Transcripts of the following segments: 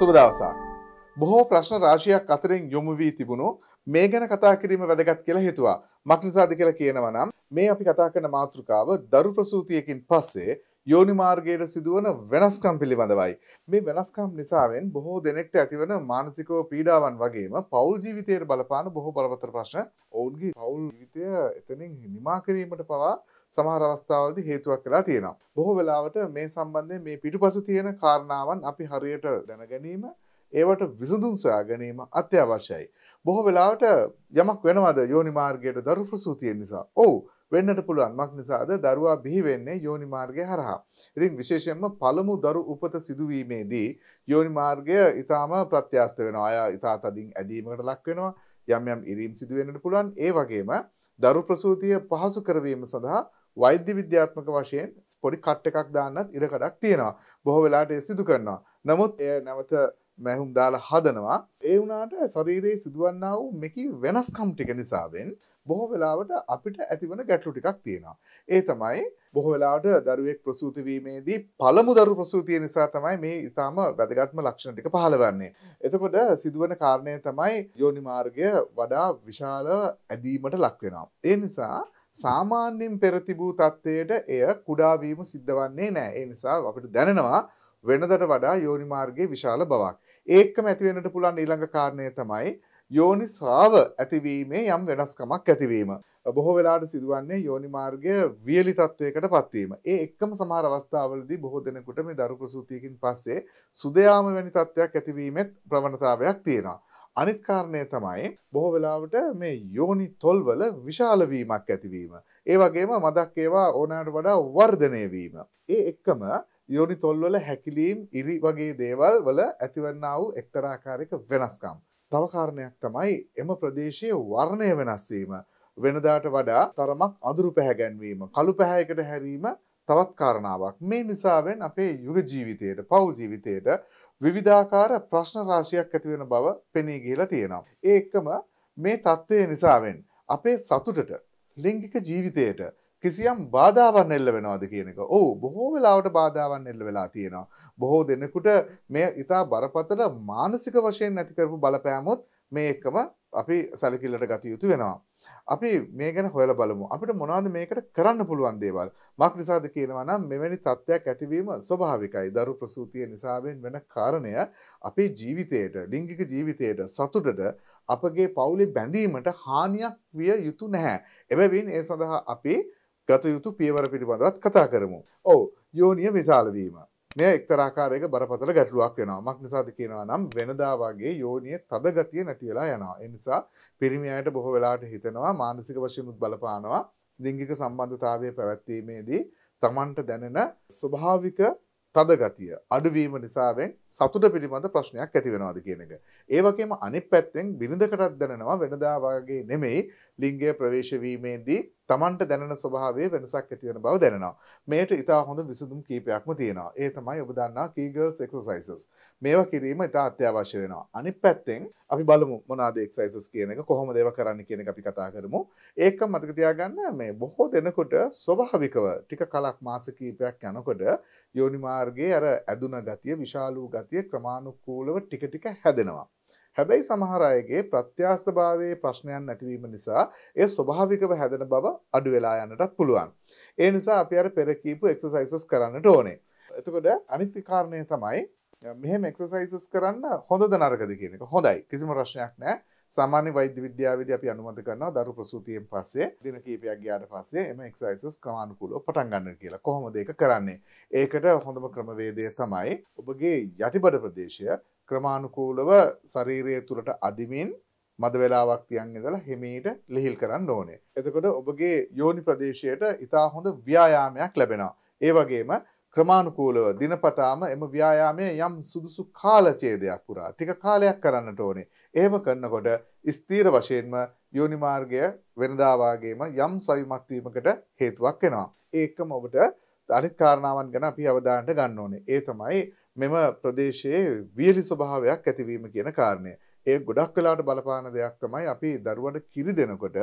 සුබ දවසක්. බොහෝ ප්‍රශ්න රාශියක් අතරින් යොමු වී තිබුණු මේ ගැන කතා කිරීම වැදගත් කියලා හිතුවා. මක්නිසාද කියලා කියනවා නම් මේ අපි කතා කරන මාතෘකාව දරු ප්‍රසූතියකින් පස්සේ යෝනි මාර්ගයට සිදුවන වෙනස්කම් පිළිබඳවයි. මේ වෙනස්කම් නිසාවෙන් බොහෝ දෙනෙක්ට ඇතිවන මානසිකව පීඩාවන් වගේම පවුල් ජීවිතයට බලපාන බොහෝ බලවතර ප්‍රශ්න ඔවුන්ගේ පවුල් ජීවිතය එතනින් නිමා කිරීමට පවා සමහර අවස්ථාවලදී හේතුවක් වෙලා තියෙනවා. බොහෝ වෙලාවට මේ සම්බන්ධයෙන් මේ පිටුපස තියෙන කාරණාවන් අපි හරියට දැනගැනීම ඒවට විසඳුන් සොයා ගැනීම අත්‍යවශ්‍යයි. බොහෝ වෙලාවට යමක් වෙනවද යෝනි මාර්ගයට දරු ප්‍රසූතියෙන් නිසා. ඔව් වෙන්නට පුළුවන් මක් නිසාද දරුවා බිහි වෙන්නේ යෝනි මාර්ගය හරහා. ඉතින් විශේෂයෙන්ම පළමු දරු උපත සිදුවීමේදී යෝනි මාර්ගය ඊටාම ප්‍රත්‍යස්ත වෙනවා. අය ඊටා තදින් ඇදීමකට ලක් වෙනවා. යම් යම් ඉරීම් සිදු වෙන්නට පුළුවන්. ඒ වගේම දරු ප්‍රසූතිය පහසු කරවීම සඳහා වෛද්‍ය විද්‍යාත්මක වශයෙන් පොඩි කට් එකක් දාන්නත් ඉරකඩක් තියෙනවා. බොහෝ වෙලාට සිදු කරනවා. නමුත් එය නැවත මැහුම් දාලා හදනවා ඒ වුණාට ශරීරයේ සිදුවන්නා වූ මෙකි වෙනස්කම් ටික නිසාවෙන් බොහෝ වෙලාවට අපිට ඇතිවන ගැටලු ටිකක් තියෙනවා. ඒ තමයි බොහෝ වෙලාවට දරුවෙක් ප්‍රසූති වීමේදී පළමු දරු ප්‍රසූතිය නිසා තමයි මේ ඊටාම වැදගත්ම ලක්ෂණ ටික පහළවන්නේ. එතකොට සිදුවන කාරණය තමයි යෝනි මාර්ගය වඩා විශාල ඇදීමට ලක් වෙනවා. ඒ නිසා සාමාන්‍යයෙන් පෙර තිබූ තත්ත්වයට එය කුඩා වීම සිද්ධ වන්නේ නැහැ. ඒ නිසා අපිට දැනෙනවා වෙනදට වඩා යෝනි මාර්ගයේ විශාල බවක්. ඒකම ඇති වෙන්නට පුළුවන් ඊළඟ කාරණය තමයි යෝනි ශ්‍රාව ඇතිවීමේ යම් වෙනස්කමක් ඇතිවීම. බොහෝ වෙලාට සිදුවන්නේ යෝනි මාර්ගය වියලි තත්ත්වයකට පත්වීම. ඒ එක්කම සමහර අවස්ථාවලදී බොහෝ දෙනෙකුට මේ දරු ප්‍රසූතියකින් පස්සේ සුදයාම වැනි තත්ත්වයක් ඇතිවීමෙත් ප්‍රවණතාවයක් තියෙනවා. අනිත් කාරණය තමයි බොහෝ වෙලාවට මේ යෝනි තොල්වල විශාල වීමක් ඇතිවීම. ඒ වගේම මදක් ඒවා ඕනෑට වඩා වර්ධනය වීම. ඒ එක්කම යෝනි තොල්වල හැකිලීම් ඉරි වගේ දේවල් වල ඇතිවන්න වූ එක්තරාකාරක වෙනස්කම්. තවකාරණයක් තමයි එම ප්‍රදේශය වර්ණය වෙනස්වීම. වෙනදාට වඩා තරමක් අඳුරු පැහැගැන්වීම කළු පැහැයකට හැරීම තවත් කාරණාවක් මේ නිසාවෙන් අපේ යුග ජීවිතයට පව් ජීවිතයට විවිධාකාර ප්‍රශ්න රාශියක් ඇතිවෙන බව පෙනී ගිහිලා තියෙනවා. ඒකම මේ තත්ත්වය නිසාවෙන් අපේ සතුටට ලිංගික ජීවිතයට කිසියම් බාධාවන් එල්ල වෙනවාද කියනක ඕ බොහෝ වෙලාවට බාධාවන් එල්ල වෙලා තියෙනවා. බොහෝ දෙනෙකුට මේ ඉතා බරපතල මානසික වශයෙන් නැතිකරපු බලපෑමුත් මේ එක්කම අපි සැලකිල්ලට ගතයුතු වෙනවා. අපි මේ ගැන හොල බලමු අපිට මොනාද මේකට කරන්න පුළුවන් දේවල් මක් නිසාද කියනවනම් මෙවැනි තත්ත්වයක් ඇතිවීම ස්වභාවිකයි දරු ප්‍රසූතිය නිසාවෙන් වෙන කාරණය අපේ ජීවිතයට ලිංගික ජීවිතයට සතුටට අපගේ පවුලි බැඳීමට හානියක් විය යුතු නැහැ. එබැවින් ඒ සඳහා අපි ගත යුතු පියවර පිළිබඳවත් කතා කරමු. ඔව් යෝනිය විශාල වීම. මේ එක්තරාකාරයක බරපතල ගැටලුවක් වෙනවා. මක් නිසාද කියනවා නම් වෙනදා වගේ යෝනිය තද ගතිය නැති වෙලා යනවා. ඒ නිසා පිරිමි අයට බොහෝ වෙලාවට හිතෙනවා මානසික වශයෙන් උත් බලපානවා. ලිංගික සම්බන්ධතාවය පැවැත්වීමේදී තමන්ට දැනෙන ස්වභාවික තද ගතිය අඩුවීම නිසාවෙන් සතුට පිළිබඳ ප්‍රශ්නයක් ඇති වෙනවාද කියන එක. ඒ වගේම අනිත් පැත්තෙන් බිරිඳකටත් දැනෙනවා වෙනදා වගේ නෙමෙයි ලිංගය ප්‍රවේශ වීමේදී තමන්ට දැනෙන ස්වභාවයේ වෙනසක් ඇති වෙන බව දැනෙනවා. මේට ඉතා හොඳ විසඳුම් කීපයක්ම තියෙනවා. ඒ තමයි ඔබ දන්නා Key Girls exercises. මේවා කිරීම ඉතා අත්‍යවශ්‍ය වෙනවා. අනිත් පැත්තෙන් අපි බලමු මොනවාද exercises කියන එක කොහොමද ඒවා කරන්න කියන එක අපි කතා කරමු. ඒක මතක තියාගන්න මේ බොහෝ දෙනෙකුට ස්වභාවිකව ටික කලක් මාස කීපයක් යනකොට යෝනි මාර්ගයේ අර ඇදුන ගතිය, විශාල වූ ගතිය ක්‍රමානුකූලව ටික ටික හැදෙනවා. හැබැයි සමහරයගේ ප්‍රත්‍යස්ථභාවයේ ප්‍රශ්නයන් නැතිවීම නිසා ඒ ස්වභාවිකව හැදෙන බව අඩු වෙලා යන්නටත් පුළුවන්. ඒ නිසා අපි අර පෙරකීපු එක්සසයිසස් කරන්නට ඕනේ. එතකොට අනිත්‍යකාරණය තමයි මෙහෙම එක්සයිසස් කරන්න හොඳද නරකද කියනක හොඳයි කිසිම ප්‍රශ්නයක් නෑ සාමාන්‍ය වෛද්‍ය විද්‍යාවද අපි අනුමත කරනවා දරු ප්‍රසූතියෙන් පස්සේ දින කීපයක් ගයාට පස්සේ එම එක්සයිසස් ක්‍රමාණුකූලව පටන් ගන්න කියලා කොහොමද ඒක කරන්නේ ඒකට හොඳම ක්‍රමවේදය තමයි ඔබගේ යටිබඩ ප්‍රදේශය ක්‍රමාණුකූලව ශරීරය තුළට අදිමින් මද වෙලාවක් තියන් ඉදලා හිමීට ලිහිල් කරන්න ඕනේ. එතකොට ඔබගේ යෝනි ප්‍රදේශයට ඉතා හොඳ ව්‍යායාමයක් ලැබෙනවා. ඒ වගේම ක්‍රමාණුකූලව දිනපතාම එම ව්‍යායාමය යම් සුදුසු කාලචේදයක් පුරා ටික කාලයක් කරන්නට ඕනේ. එහෙම කරනකොට ස්ථීර වශයෙන්ම යෝනිමාර්ගය වෙනදාවාගේම යම් සවිමත්වීමකට හේතුවක් වෙනවා. ඒකම ඔබට අනිත් කාරණාවන් ගැන අපි අවධානට ගන්න ඕනේ. ඒ තමයි මෙම ප්‍රදේශයේ වියලි ස්වභාවයක් ඇතිවීම කියන කාරණය. ඒ ගොඩක් වෙලාට බලපාන දෙයක් තමයි අපි දරුවන්ට කිරි දෙනකොට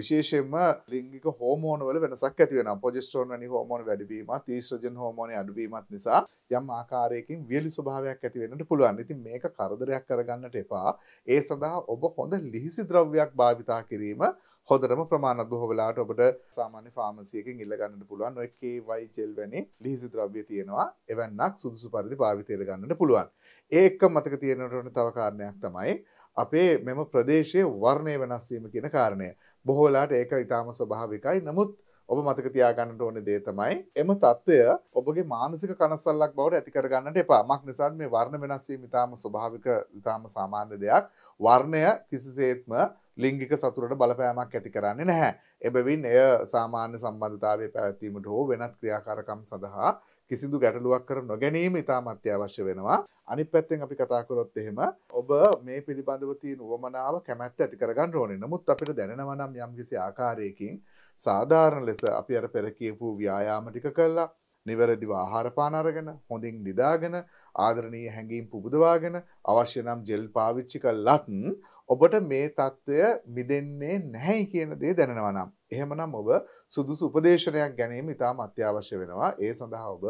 විශේෂයෙන්ම ලිංගික හෝමෝනවල වෙනසක් ඇති වෙනවා. පොජෙස්ටරෝන් වැනි හෝමෝන වැඩිවීමත්, ඊස්ට්‍රජන් හෝමෝනයේ අඩුවීමත් නිසා යම් ආකාරයකින් වියලි ස්වභාවයක් ඇති වෙන්නට පුළුවන්. ඉතින් මේක කරදරයක් කරගන්නට එපා. ඒ සඳහා ඔබ හොඳ ලිහිසි ද්‍රව්‍යයක් භාවිතා කිරීම හොදරම ප්‍රමාණත් බොහෝ වෙලාට ඔබට සාමාන්‍ය ෆාමසියකින් ඉල්ලගන්නට පුළුවන් ඔය KY ජෙල් වැනි ලිහිසි ද්‍රව්‍ය තියෙනවා එවන්නක් සුදුසු පරිදි භාවිතයට ගන්නට පුළුවන්. ඒක මතක තියෙනට ඕන තව කාරණයක් තමයි අපේ මෙම ප්‍රදේශයේ වර්ණය වෙනස් වීම කියන කාරණය. බොහෝලාට ඒක ඊටාම ස්වභාවිකයි. නමුත් ඔබ මතක තියාගන්නට ඕන දේ තමයි එම තත්ත්වය ඔබගේ මානසික කනසල්ලක් බවට ඇතිකරගන්නට එපා මක් නිසාත් මේ වර්ණ වෙනස්වීම ඉතාම ස්වභාවික ඉතාම සාමාන්‍ය දෙයක් වර්ණය කිසිසේත්ම ලිංගික සතුරට බලපෑමක් ඇති කරන්නේ නැහැ. එබැවින් එය සාමාන්‍ය සම්බන්ධතාවය පැවැත්වීමට හෝ වෙනත් ක්‍රියාකාරකම් සඳහා කිසිදු ගැටලුවක් කර නොගැනීම ඉතාම අත්‍යවශ්‍ය වෙනවා. අනිත් පැත්තෙන් අපි කතා කරොත් එහෙම ඔබ මේ පිළිබඳව තියෙන උවමනාව කැමැත්ත ඇති කරගන්න ඕනේ. නමුත් අපිට දැනෙනවා නම් යම්කිසි ආකාරයකින් සාධාරණ ලෙස අපි අර පෙර කියපු ව්‍යායාම ටික කළා නිවැරදිව ආහාරපාන අරගෙන හොඳින් නිදාගෙන ආදරණීය හැඟීම් පුබුදවාගෙන අවශ්‍ය නම් ජෙල් පාවිච්චි කළත් ඔබට මේ තත්ත්වය මිදෙන්නේ නැහැයි කියන දේ දැනවනම්. එහෙමනම් ඔබ සුදුසු උපදේශනයක් ගැනීම ඉතාම අත්‍යවශ්‍ය වෙනවා. ඒ සඳහා ඔබ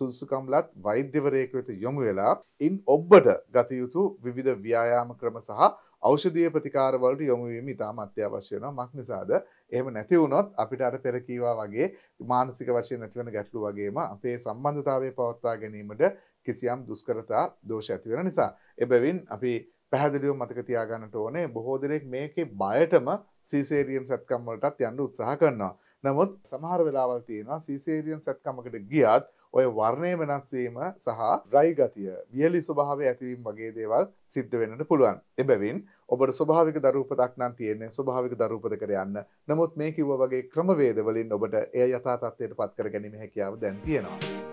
සුදුසුකම්ලත් වෛද්‍යවරයෙකු වෙත යොමු වෙලා ඉන් ඔබට ගත යුතු විවිධ ව්‍යායාම ක්‍රම සහ ෞෂධීය ප්‍රතිකාරවලට යොමුවීම ඉතාම අත්‍යවශ්‍ය වෙනවා මක් නිසාද එහෙම නැති වුණොත් අපිට අර පෙර කීවා වගේ මානසික වශයෙන් නැතිවන ගැටලු වගේම අපේ සම්බන්ධතාවය පවත්වා ගැනීමට කිසියම් දුෂ්කරතා දෝෂ ඇති වෙන නිසා එබැවින් අපි පැහැදිලිව මතක තියාගන්නට ඕනේ බොහෝ දෙනෙක් මේකේ බයටම සීසේරියන් සැත්කම් වලටත් යන්න උත්සාහ කරනවා. නමුත් සමහර වෙලාවල් තියෙනවා සීසේරියන් සැත්කමකට ගියත් ඔය වර්ණය වෙනස් වීම සහ රයි ගතිය, වියලි ස්වභාවය ඇතිවීම වගේ දේවල් සිද්ධ වෙන්නට පුළුවන්. එබැවින් ඔබට ස්වභාවික දරූපතක් නම් තියෙන්නේ ස්වභාවික දරූපතකට යන්න. නමුත් මේ කිව්ව වගේ ක්‍රමවේද වලින් ඔබට එය යථා තත්ත්වයට පත් කර ගැනීම හැකියාව දැන් තියෙනවා.